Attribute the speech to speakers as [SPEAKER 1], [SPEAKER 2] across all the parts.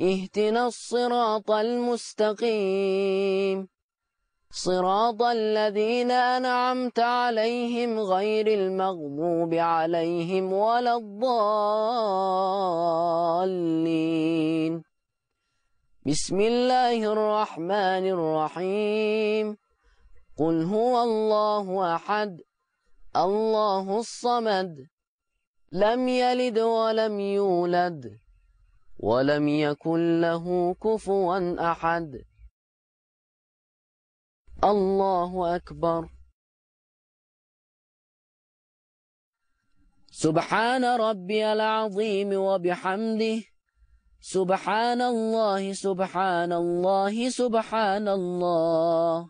[SPEAKER 1] اهدنا الصراط المستقيم صراط الذين أنعمت عليهم غير المغضوب عليهم ولا الضالين بسم الله الرحمن الرحيم قل هو الله أحد الله الصمد لم يلد ولم يولد ولم يكن له
[SPEAKER 2] كفوا أحد الله أكبر سبحان
[SPEAKER 1] ربي العظيم وبحمده سبحان الله سبحان الله سبحان الله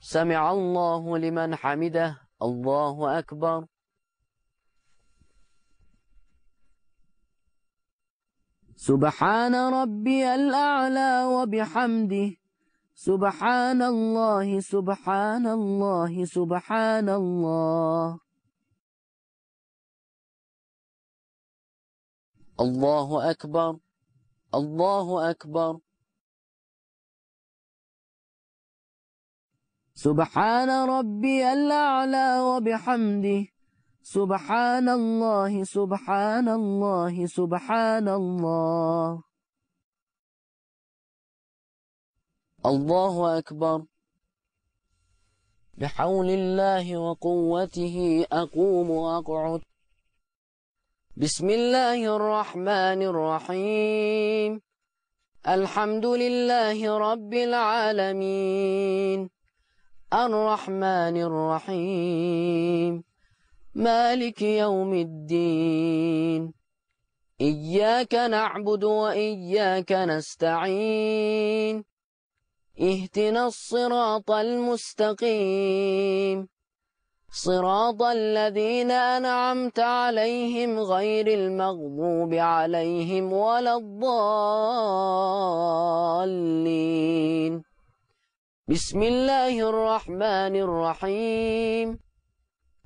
[SPEAKER 1] سمع الله لمن حمده الله أكبر سبحان ربي الأعلى وبحمده سبحان
[SPEAKER 2] الله سبحان الله سبحان الله الله أكبر الله أكبر سبحان ربي الأعلى وبحمده
[SPEAKER 1] سبحان الله سبحان الله سبحان الله
[SPEAKER 2] الله أكبر
[SPEAKER 1] بحول الله وقوته أقوم وأقعد بسم الله الرحمن الرحيم الحمد لله رب العالمين الرحمن الرحيم مالك يوم الدين إياك نعبد وإياك نستعين اهتنا الصراط المستقيم صراط الذين أنعمت عليهم غير المغضوب عليهم ولا الضالين بسم الله الرحمن الرحيم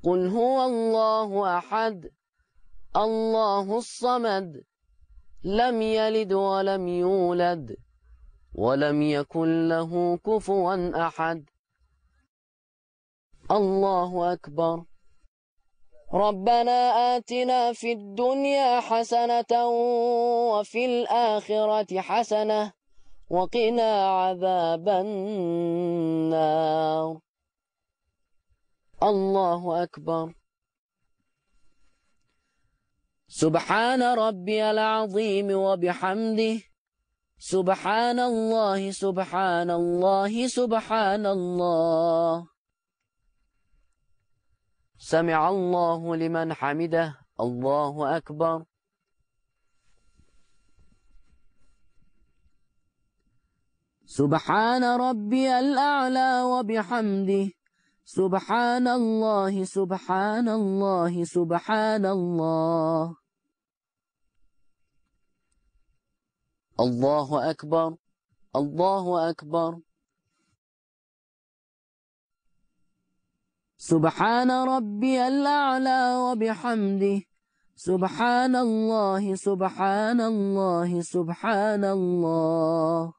[SPEAKER 1] قل هو الله أحد الله الصمد لم يلد ولم يولد ولم يكن له كفوا أحد الله أكبر ربنا آتنا في الدنيا حسنة وفي الآخرة حسنة وقنا عذاب النار الله أكبر سبحان ربي العظيم وبحمده سبحان الله سبحان الله سبحان الله سمع الله لمن حمده الله أكبر سبحان ربي الأعلى وبحمده سبحان الله سبحان الله سبحان الله الله أكبر الله أكبر سبحان ربي الأعلى وبحمده سبحان الله سبحان الله سبحان الله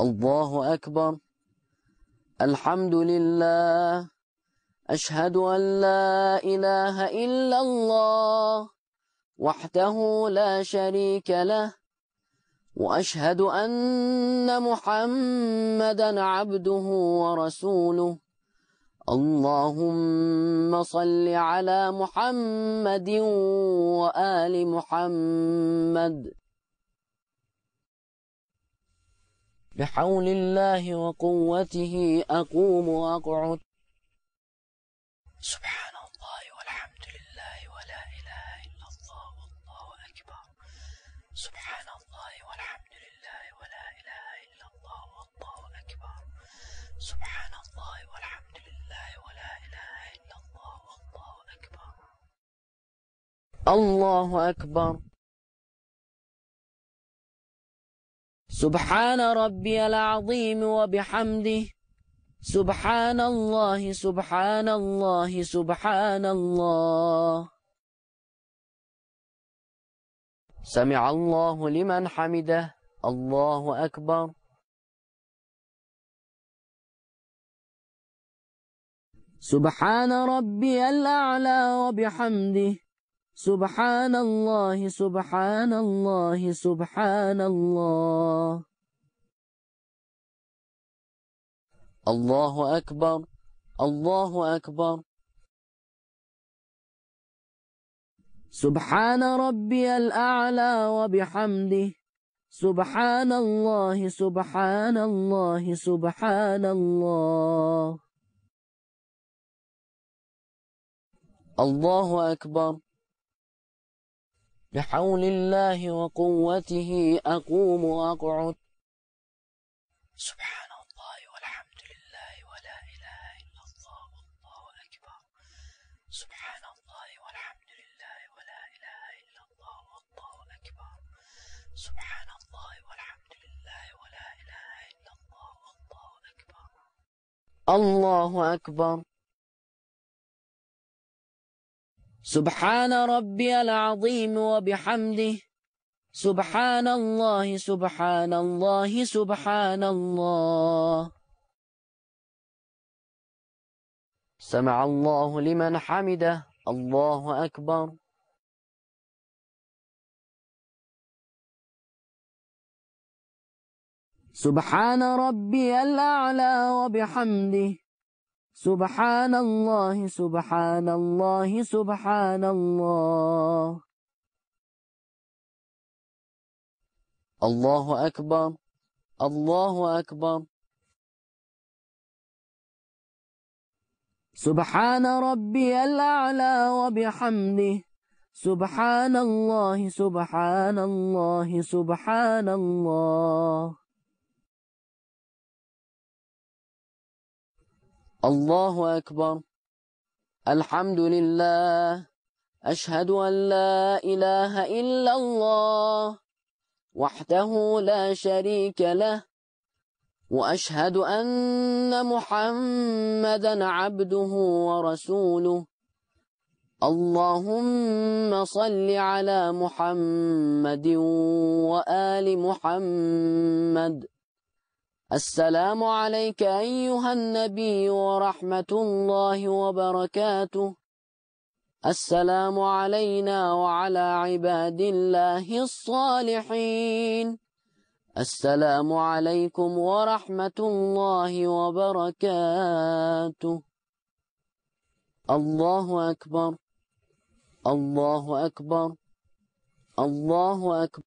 [SPEAKER 1] الله أكبر الحمد لله أشهد أن لا إله إلا الله وحده لا شريك له وأشهد أن محمدا عبده ورسوله اللهم صل على محمد وآل محمد بحول الله وقوته أقوم وأقعد سبحان الله والحمد لله ولا إله إلا الله والله أكبر سبحان الله والحمد لله ولا إله إلا الله والله
[SPEAKER 2] أكبر سبحان الله والحمد لله ولا إله إلا الله والله أكبر الله أكبر سبحان
[SPEAKER 1] ربي العظيم وبحمده سبحان الله سبحان الله سبحان الله
[SPEAKER 2] سمع الله لمن حمده الله أكبر سبحان ربي الأعلى وبحمده سبحان
[SPEAKER 1] الله سبحان الله سبحان الله
[SPEAKER 2] الله أكبر الله أكبر سبحان
[SPEAKER 1] ربي الأعلى وبحمده سبحان الله
[SPEAKER 2] سبحان الله سبحان الله الله أكبر بحول الله وقوته أقوم وأقعد
[SPEAKER 1] سبحان الله والحمد لله ولا إله إلا الله والله أكبر سبحان الله والحمد لله ولا إله إلا الله والله أكبر سبحان الله والحمد لله ولا إله
[SPEAKER 2] إلا الله والله أكبر الله أكبر سبحان ربي العظيم
[SPEAKER 1] وبحمده سبحان الله سبحان الله سبحان الله
[SPEAKER 2] سمع الله لمن حمده الله أكبر سبحان ربي الأعلى وبحمده سبحان
[SPEAKER 1] الله سبحان الله سبحان الله
[SPEAKER 2] الله أكبر الله أكبر سبحان ربي الأعلى وبحمده سبحان الله سبحان الله سبحان الله الله أكبر الحمد لله أشهد أن لا
[SPEAKER 1] إله إلا الله وحده لا شريك له وأشهد أن محمدا عبده ورسوله اللهم صل على محمد وآل محمد السلام عليك أيها النبي ورحمة الله وبركاته السلام علينا وعلى عباد الله الصالحين السلام عليكم ورحمة الله وبركاته
[SPEAKER 2] الله أكبر الله أكبر الله أكبر